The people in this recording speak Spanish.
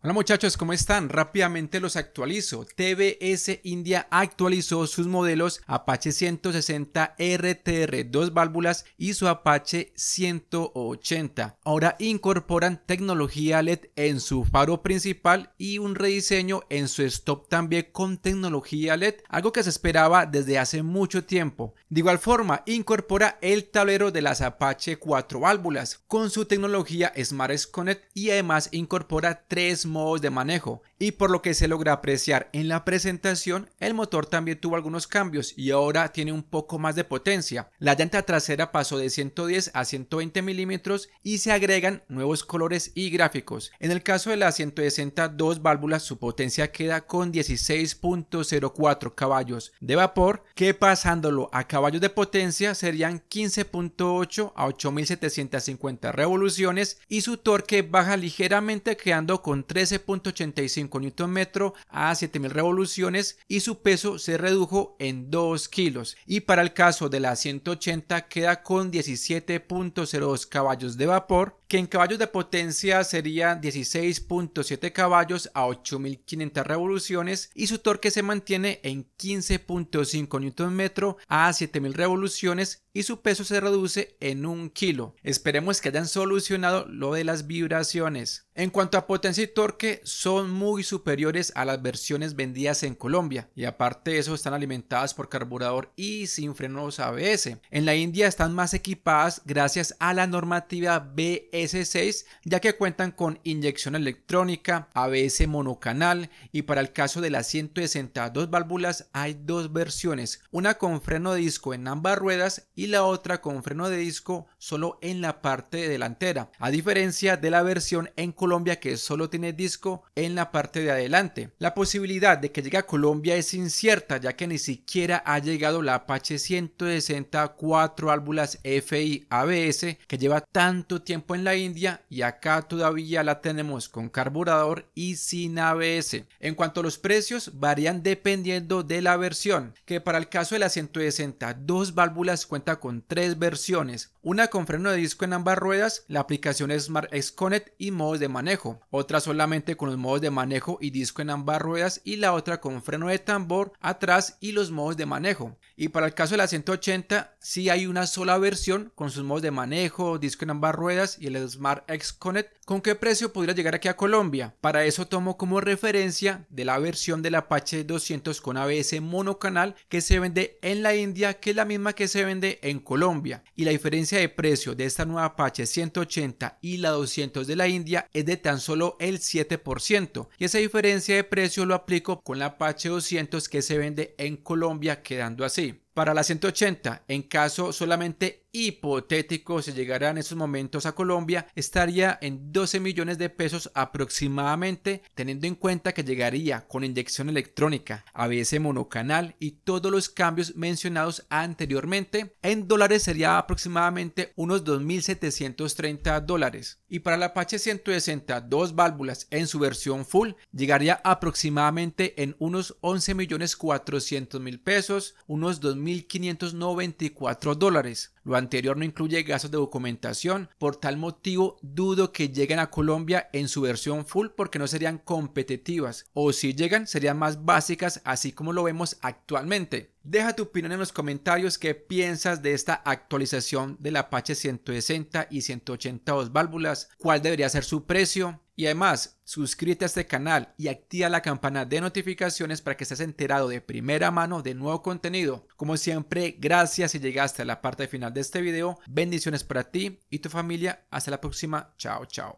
Hola muchachos, ¿cómo están? Rápidamente los actualizo. TBS India actualizó sus modelos Apache 160 RTR 2 válvulas y su Apache 180. Ahora incorporan tecnología LED en su faro principal y un rediseño en su stop también con tecnología LED, algo que se esperaba desde hace mucho tiempo. De igual forma, incorpora el tablero de las Apache 4 válvulas con su tecnología Smart Connect y además incorpora tres modos de manejo y por lo que se logra apreciar en la presentación el motor también tuvo algunos cambios y ahora tiene un poco más de potencia. La llanta trasera pasó de 110 a 120 milímetros y se agregan nuevos colores y gráficos. En el caso de la 162 válvulas su potencia queda con 16.04 caballos de vapor que pasándolo a caballos de potencia serían 15.8 a 8750 revoluciones y su torque baja ligeramente quedando con 13.85 Nm a 7000 revoluciones y su peso se redujo en 2 kilos. Y para el caso de la 180 queda con 17.02 caballos de vapor, que en caballos de potencia sería 16.7 caballos a 8500 revoluciones y su torque se mantiene en 15.5 Nm a 7000 revoluciones y su peso se reduce en 1 kilo. Esperemos que hayan solucionado lo de las vibraciones. En cuanto a potencia y torque, porque son muy superiores a las versiones vendidas en Colombia y aparte de eso están alimentadas por carburador y sin frenos ABS. En la India están más equipadas gracias a la normativa BS6 ya que cuentan con inyección electrónica, ABS monocanal y para el caso de las 162 válvulas hay dos versiones, una con freno de disco en ambas ruedas y la otra con freno de disco solo en la parte delantera, a diferencia de la versión en Colombia que solo tiene disco en la parte de adelante. La posibilidad de que llegue a Colombia es incierta ya que ni siquiera ha llegado la Apache 160 válvulas FI ABS que lleva tanto tiempo en la India y acá todavía la tenemos con carburador y sin ABS. En cuanto a los precios varían dependiendo de la versión que para el caso de la 162 válvulas cuenta con tres versiones una con freno de disco en ambas ruedas, la aplicación Smart X y modos de manejo, otra solamente con los modos de manejo y disco en ambas ruedas y la otra con freno de tambor atrás y los modos de manejo. Y para el caso de la 180 sí hay una sola versión con sus modos de manejo, disco en ambas ruedas y el Smart X Connect. ¿Con qué precio podría llegar aquí a Colombia? Para eso tomo como referencia de la versión del Apache 200 con ABS monocanal que se vende en la India, que es la misma que se vende en Colombia. Y la diferencia de precio de esta nueva Apache 180 y la 200 de la India es de tan solo el 100 y esa diferencia de precio lo aplico con la Apache 200 que se vende en Colombia, quedando así. Para la 180, en caso solamente hipotético si llegara en estos momentos a Colombia estaría en 12 millones de pesos aproximadamente teniendo en cuenta que llegaría con inyección electrónica, ABS monocanal y todos los cambios mencionados anteriormente. En dólares sería aproximadamente unos 2.730 dólares y para la Apache 160 dos válvulas en su versión full llegaría aproximadamente en unos 11.400.000 pesos, unos 2.594 dólares. Lo anterior no incluye gastos de documentación, por tal motivo dudo que lleguen a Colombia en su versión full porque no serían competitivas, o si llegan serían más básicas así como lo vemos actualmente. Deja tu opinión en los comentarios qué piensas de esta actualización del Apache 160 y 182 válvulas, cuál debería ser su precio, y además, suscríbete a este canal y activa la campana de notificaciones para que estés enterado de primera mano de nuevo contenido. Como siempre, gracias si llegaste a la parte final de este video. Bendiciones para ti y tu familia. Hasta la próxima. Chao, chao.